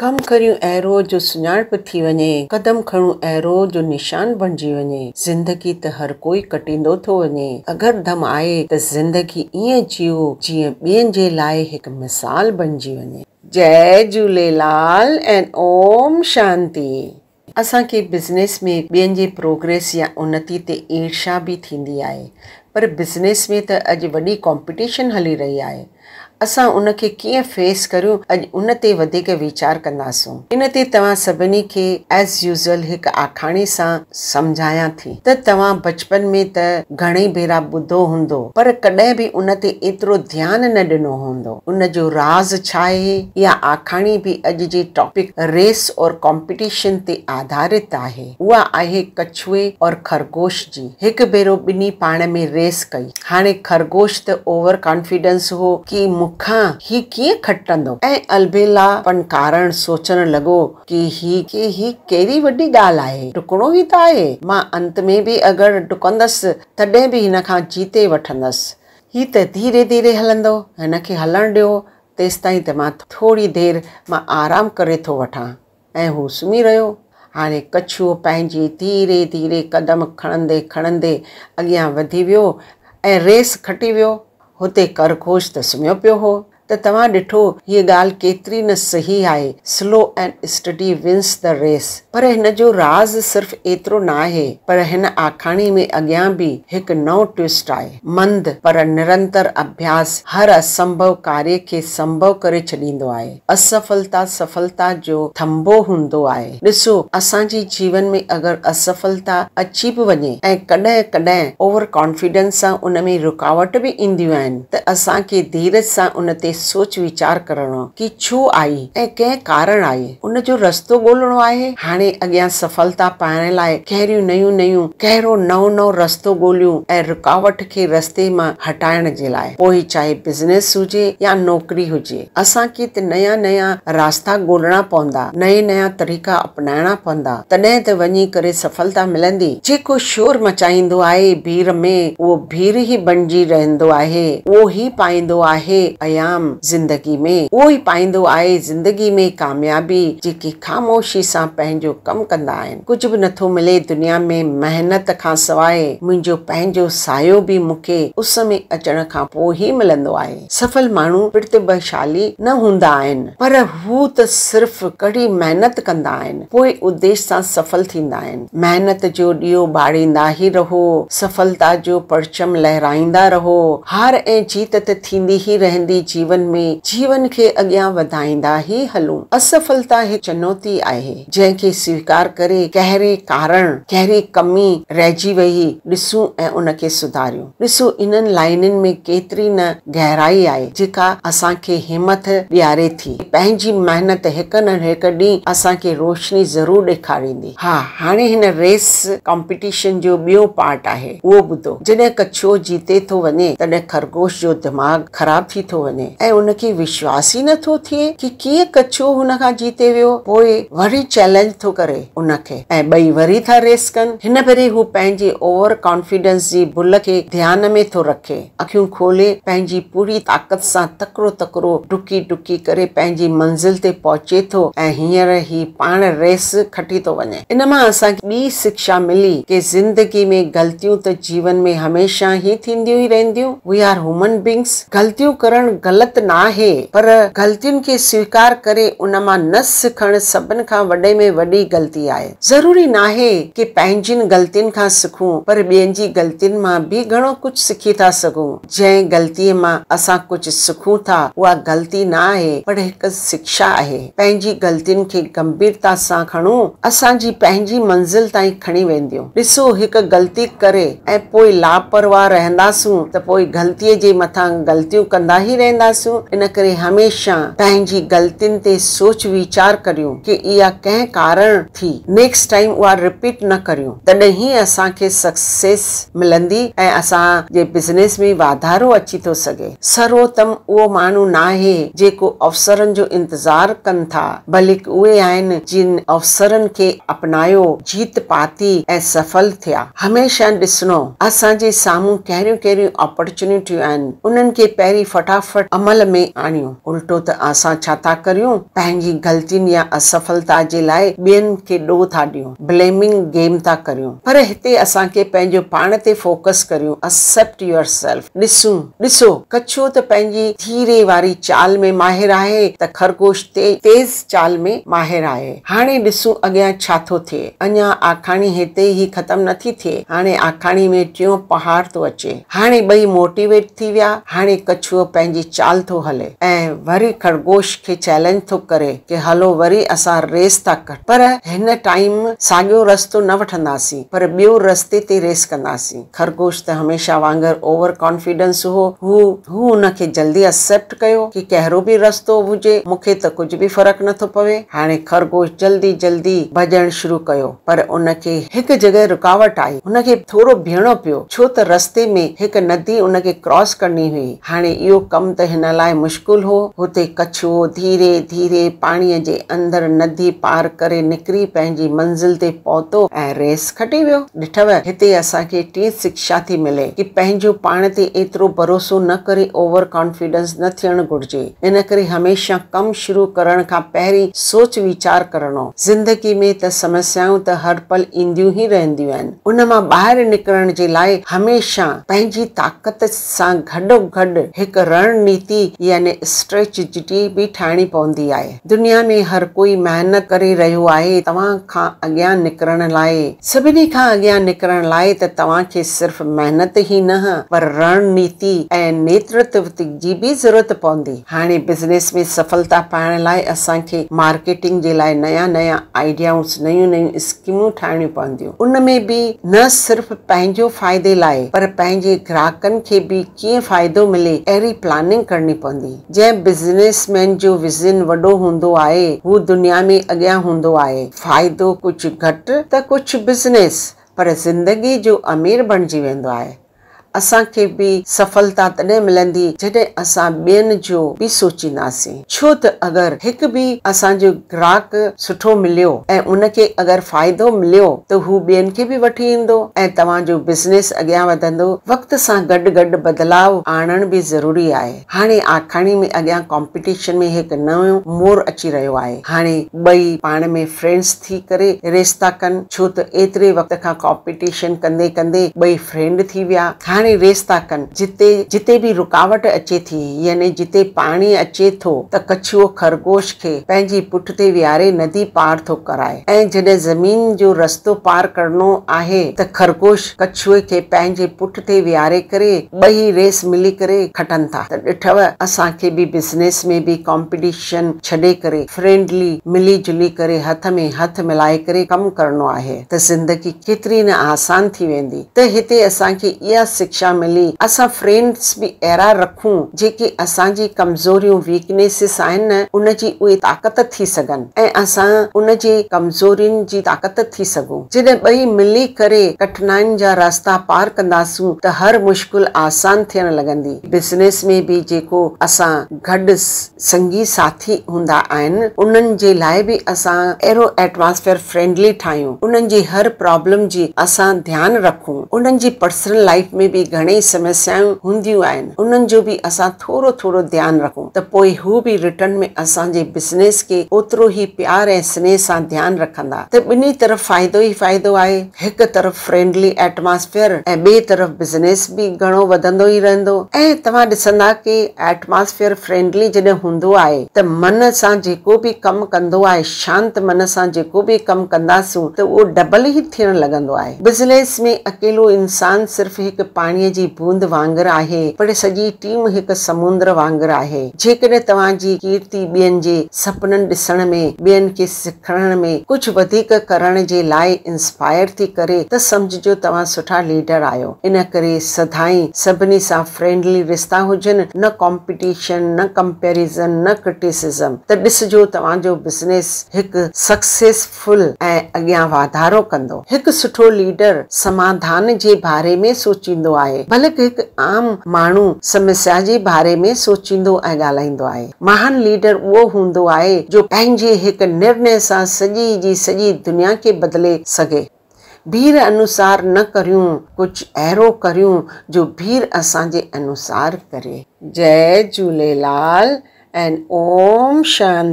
कम करियूं अहिड़ो जो सुञाणप थी वञे कदम खणूं अहिड़ो जो निशान बणिजी वञे ज़िंदगी त हर कोई कटींदो थो वञे अगरि दम आए त ज़िंदगी ईअं जियो जीअं ॿियनि जे लाइ हिकु मिसाल बणिजी वञे जय झूलेलाल ऐं ओम शांती असांखे बिज़नेस में ॿियनि जे प्रोग्रेस या उन्नति ते ईर्षा बि थींदी आहे पर बिज़नेस में त अॼु वॾी कॉम्पिटिशन हली रही आहे असां उनखे कीअं फेस करियूं अॼु उन ते वधीक वीचार कंदासूं इन ते तव्हां सभिनी खे एज़ यूज़ल हिकु आखाणी सां समझायां थी त तव्हां बचपन में त घणेई भेरा ॿुधो हूंदो पर कॾहिं बि उन ते एतिरो ध्यानु न ॾिनो हूंदो उन जो राज़ छा आहे इहा आखाणी बि अॼु जे टॉपिक रेस और कॉम्पिटिशन ते आधारित आहे उहा आहे कछुए और खरगोश जी हिकु भेरो ॿिन्ही पाण में रेस कई हाणे खरगोश त ओवर कॉन्फिडेंस हो की खां ही कीअं खटंदो ऐं अलबेलापन कारण सोचण लगो कि ही की ही कहिड़ी वॾी ॻाल्हि आहे डुकणो ई त आहे मां अंत में भी अगर डुकंदसि तॾहिं भी हिन जीते वठंदसि ही त धीरे धीरे हलंदो हिन हलन हलणु ॾियो तेसिताईं त मां थोरी देरि मां आराम करे थो वठां ऐं हू सुम्ही रहियो हाणे कछुओ पंहिंजी धीरे धीरे क़दम खणंदे खणंदे अॻियां वधी वियो ऐं रेस खटी वियो हुते करघोष त सुम्हियो पियो हो त तव्हां ॾिठो हीअ ॻाल्हि केतिरी न सही आहे slow and steady wins the race पर हिन जो राज़ सिर्फ़ एतिरो न आहे पर हिन आखाणी में अॻियां बि हिकु नओं ट्विस्ट आहे मंद पर निरंतर अभ्यास हर असंभव कार्य खे संभव करे छॾींदो आहे असफलता सफलता जो थंबो हूंदो आहे ॾिसो असांजी जीवन में अगरि असफलता अची बि वञे ऐं कॾहिं कॾहिं ओवर कॉन्फिडेंस सां उन में रुकावट बि ईंदियूं आहिनि त असांखे धीरज सां उन ते सोच विचार करणो कि छो आई ऐं कंहिं कारण आई उन जो रस्तो ॻोल्हणो आहे हाणे अॻियां सफलता पाइण लाइ कहिड़ियूं नयूं नयूं कहिड़ो नओं नओं रस्तो ॻोल्हियूं ऐं रुकावट खे रस्ते मां हटाइण जे लाइ पोइ चाहे बिज़नेस हुजे या नौकरी हुजे असांखे त नया नया रास्ता ॻोल्हणा पवंदा नया नया तरीक़ा अपनाइणा पवंदा तॾहिं त वञी करे सफलता मिलंदी जेको शोर मचाईंदो आहे भीड़ में उहो भीड़ ई बणजी रहंदो आहे उहो ई पाईंदो आहे अयाम ज़िंदगी में वो ही पाईंदो आहे ज़िंदगी में कामयाबी जेकी ख़ामोशी सां पंहिंजो कमु कंदा आहिनि कुझु बि नथो मिले दुनिया में मेहनत खां सवाइ मुंहिंजो पंहिंजो सायो बि मूंखे उस में अचण खां पोइ ई मिलंदो आहे सफल माण्हू प्रतिभाशाली न हूंदा आहिनि पर हू त सिर्फ़ कड़ी मेहनत कंदा आहिनि पोइ उद्देश्य सां सफल थींदा आहिनि महिनत जो ॾीओ ॿारींदा ही रहो सफलता जो परचम लहराईंदा रहो हार ऐं जीत त थींदी ई रहंदी जीवन जीवन में जीवन के अॻियां वधाईंदा ई हलूं असफलता हिकु चुनौती आहे जंहिंखे स्वीकार करे कहिड़े कारण कहिड़ी कमी रहिजी वई ॾिसूं ऐं उनखे सुधारियूं ॾिसूं इन्हनि लाइननि में केतिरी न गहराई आहे जेका असांखे हिमथ ॾियारे थी पंहिंजी महिनत हिक न हिक ॾींहुं असांखे रोशनी ज़रूर ॾेखारींदी हा हाणे हिन रेस कॉम्पिटिशन जो ॿियो पार्ट आहे उहो ॿुधो जॾहिं कछो जीते थो वञे तॾहिं खरगोश जो दिमाग़ ख़राब थी थो वञे ऐं ऐं विश्वास ही नथो तो थिए की कीअं कछो हुन खां जीते वियो पोइ वरी चैलेंज थो करे उनखे ऐं ॿई वरी था रेस कनि हिन भेरे हू पंहिंजे ओवर कॉन्फिडेंस जी भुल खे ध्यान में थो रखे अखियूं खोले पंहिंजी पूरी ताक़त सां तकड़ो तकड़ो डुकी डुकी करे पंहिंजी मंज़िल ते पहुचे थो ऐं हींअर ही पाण रेस खटी थो वञे इन मां असांखे ॿी शिक्षा मिली कि ज़िंदगी में ग़लतियूं त जीवन में हमेशह ई थींदियूं ई रहंदियूं वी आर ह्यूमन बींग्स ग़लतियूं करणु ग़लति ત ના હે પર ગલતીન કે સ્વીકાર કરે ઉન માં નસખણ સબન કા વડે મે વડી ગલતી આયે જરૂરી ના હે કે પંજીન ગલતીન કા સખું પર બેનજી ગલતીન માં બી ઘણો કુછ સખી તા સકુ જૈ ગલતી માં આસા કુછ સખું થા વા ગલતી ના હે પર એક શિક્ષા હે પંજી ગલતીન કે ગંભીરતા સાખણો આસાજી પંજી મંઝલ તાઈ ખણી વેંદીઓ દસુ એક ગલતી કરે એ કોઈ લાપરવા રહેના સુ તો કોઈ ગલતી જે મથા ગલતીઓ કંદા હી રહેના हुअसि इन करे हमेशा पैंजी ग़लतियुनि ते सोच विचार करियो कि इहा कह कारण थी नेक्स्ट टाइम उहा रिपीट न करियो तॾहिं ही असा के सक्सेस मिलंदी ए असा जे बिज़नेस में वाधारो अच्छी तो सके सर्वोत्तम वो मानु ना है जे को अवसरन जो इंतज़ार कन था बलिक उहे आहिनि जिन अवसरन के अपनायो जीत पाती ए सफल थिया हमेशा हमेशह ॾिसणो असांजे साम्हूं कहिड़ियूं कहिड़ियूं अपॉर्चुनिटी आहिनि उनन के पैरी फटाफट अमल अमल में आणियो उल्टो त असां छा था करियूं पंहिंजी ग़लतियुनि या असफलता जे लाइ ॿियनि खे ॾोह था ॾियूं ब्लेमिंग गेम था करियूं पर हिते असांखे पंहिंजो पाण ते फोकस करियूं एक्सेप्ट योर सेल्फ ॾिसूं ॾिसो कछो त पंहिंजी धीरे वारी चाल में माहिर आहे त खरगोश ते तेज़ चाल में माहिर आहे हाणे ॾिसूं अॻियां छा थो थिए अञा आखाणी हिते ई ख़तम नथी थिए हाणे आखाणी में टियों पहाड़ थो अचे हाणे ॿई मोटिवेट थी विया हाणे कछुओ पंहिंजी चाल साल तो हले ऐं वरी खरगोश खे चैलेंज थो करे कि हलो वरी असां रेस था पर हिन टाइम साॻियो रस्तो न वठंदासीं पर ॿियो रस्ते ते रेस कंदासीं खरगोश त हमेशह वांगर ओवर कॉन्फिडेंस हो हू हू हुनखे जल्दी एक्सेप्ट कयो कि कहिड़ो बि रस्तो हुजे मूंखे त कुझु बि फ़र्क़ु नथो पवे हाणे खरगोश जल्दी जल्दी भजन शुरू कयो पर उनखे हिकु जॻह रुकावट आई हुनखे थोरो बीहणो पियो छो त रस्ते में हिकु नदी उनखे क्रॉस करनी हुई हाणे इहो कमु त हिन લાઈ મુશ્કિલ હો હોતે કછો ધીરે ધીરે પાણી જે અંદર નદી પાર કરે નિકરી પેંજી મંઝિલ તે પહોંચતો એ રેસ ખટીયો દેઠવ હતે આસા કે ટી શિક્ષા થી મિલે કે પેંજો પાણી તે એટરો બરોસો ન કરે ઓવર કોન્ફિડન્સ ન થણ ગુર્જે એનકરી હંમેશા કમ શરુ કરણ કા પહેરી સોચ વિચાર કરણો જિંદગી મે ત સમસ્યાઓ ત હર પલ ઇંદ્યુ હી રહેંદી વન ઉનમા બહાર નિકરણ ચી લાઈ હંમેશા પેંજી તાકત સા ઘડો ઘડ એક રણનીતિ यानी स्ट्रेचजिटी बि ठाहिणी पवंदी आहे दुनिया में हर कोई मेहनत करे रहियो आहे तव्हां खां अॻियां निकिरण लाइ सभिनी खां अॻियां निकिरण लाइ त तव्हांखे सिर्फ़ महिनत ई न पर रणनीति ऐं नेतृत्व जी बि ज़रूरत पवंदी हाणे बिज़नेस में सफलता पाइण लाइ असांखे मार्केटिंग जे लाइ नया नया आइडियाऊं नयूं नयूं स्कीमूं ठाहिणियूं पवंदियूं उन में बि न सिर्फ़ पंहिंजो फ़ाइदे लाइ पर पंहिंजे ग्राहकनि खे बि कीअं फ़ाइदो मिले अहिड़ी प्लानिंग करणी करनी पवंदी जंहिं बिज़नेसमैन जो विज़न वडो हुंदो आए वो दुनिया में अग्या हुंदो आए फ़ाइदो कुछ घट त कुछ बिज़नेस पर ज़िंदगी जो अमीर बणिजी वेंदो आए असांखे बि सफलता तॾहिं मिलंदी जॾहिं असां ॿियनि जो बि सोचींदासीं छो त अगरि हिकु बि असांजो ग्राहक सुठो मिलियो ऐं उनखे अगरि फ़ाइदो मिलियो त हू ॿियनि खे बि वठी ईंदो ऐं तव्हांजो बिज़नेस अॻियां वधंदो वक़्त सां गॾु गॾु बदलाव आणण बि ज़रूरी आहे हाणे आखाणी में अॻियां कॉम्पिटिशन में हिकु नओं मोर अची रहियो आहे हाणे ॿई पाण में फ्रेंड्स थी करे रेस कनि छो त एतिरे वक़्त खां कॉम्पिटिशन कंदे कंदे ॿई फ्रेंड थी विया हाणे रेस था कनि जिते जिते बि रुकावट अचे थी यानी जिते पाणी अचे थो त कछुओ खरगोश खे पंहिंजी पुठ ते विहारे नदी पार थो कराए ऐं जॾहिं ज़मीन जो रस्तो पार करणो आहे त खरगोश कछुए खे पंहिंजे पुठ ते विहारे करे ॿई रेस मिली करे खटनि था त ॾिठव असांखे बि बिज़नेस में बि कॉम्पिटिशन छॾे करे फ्रेंडली मिली जुली करे हथ में हथ मिलाए करे कमु करणो आहे त ज़िंदगी केतिरी न आसान थी वेंदी त हिते असांखे इहा सिख शिक्षा मिली असां फ्रेंड्स बि अहिड़ा रखूं जेके असांजी कमज़ोरियूं वीकनेसिस आहिनि उनजी उहे ताक़त थी सघनि ऐं असां उन जी कमज़ोरिन जी ताक़त थी सघूं जॾहिं ॿई मिली करे कठिनायुनि जा रास्ता पार कंदासूं त हर मुश्किल आसान थियण लॻंदी बिज़नेस में बि जेको असां गॾु संगी साथी हूंदा आहिनि उन्हनि जे लाइ बि असां अहिड़ो फ्रेंडली ठाहियूं उन्हनि जी हर प्रॉब्लम जी असां ध्यानु रखूं उन्हनि जी पर्सनल लाइफ में बि ઘણી સમસ્યાઓ હોંધી આયન ઉનન જો બી આસા થોરો થોરો ધ્યાન રખુ તો પોય હો બી રીટર્ન મે આસા જે બિઝનેસ કે ઓતરો હી પ્યાર એ સ્નેહ સા ધ્યાન રખંદા તે બની તરફ ફાયદો હી ફાયદો આયે એક તરફ ફ્રેન્ડલી એટમોસ્ફિયર એ બી તરફ બિઝનેસ બી ઘણો વધંદો હી રહેંદો એ તવાડ સંદા કે એટમોસ્ફિયર ફ્રેન્ડલી જને હોંદો આયે તો મન સાજી કો બી કમ કંદો આયે શાંત મન સાજી કો બી કમ કંદાસો તો ઓ ડબલ હી થિન લગંદો આયે બિઝનેસ મે અકેલો ઇન્સાન સરફ હી કે पाणीअ जी बूंद वांगर आहे पर सॼी टीम हिकु समुंद्र वांगर आहे जेकॾहिं तव्हांजी कीर्ति ॿियनि जे सपननि ॾिसण में ॿियनि खे सिखण में कुझु वधीक करण जे लाइ इंस्पायर थी करे त सम्झिजो तव्हां सुठा लीडर आहियो इन करे सदाई सभिनी सां फ्रेंडली रिश्ता हुजनि न कॉम्पिटिशन न कंपेरिज़न न क्रिटिसिज़म त ॾिसजो तव्हांजो बिज़नेस हिकु सक्सेसफुल ऐं अॻियां वाधारो कंदो हिकु सुठो लीडर समाधान जे बारे में सोचींदो आहे भले हिकु आम माण्हू समस्या जे बारे में सोचींदो ऐं ॻाल्हाईंदो आहे महान लीडर उहो हूंदो आहे जो पंहिंजे हिकु निर्णय सां सॼी जी सॼी दुनिया खे बदिले सघे भीर अनुसार न करियूं कुझु अहिड़ो करियूं जो भीर असांजे अनुसार करे जय झूलेलाल एंड ओम शांति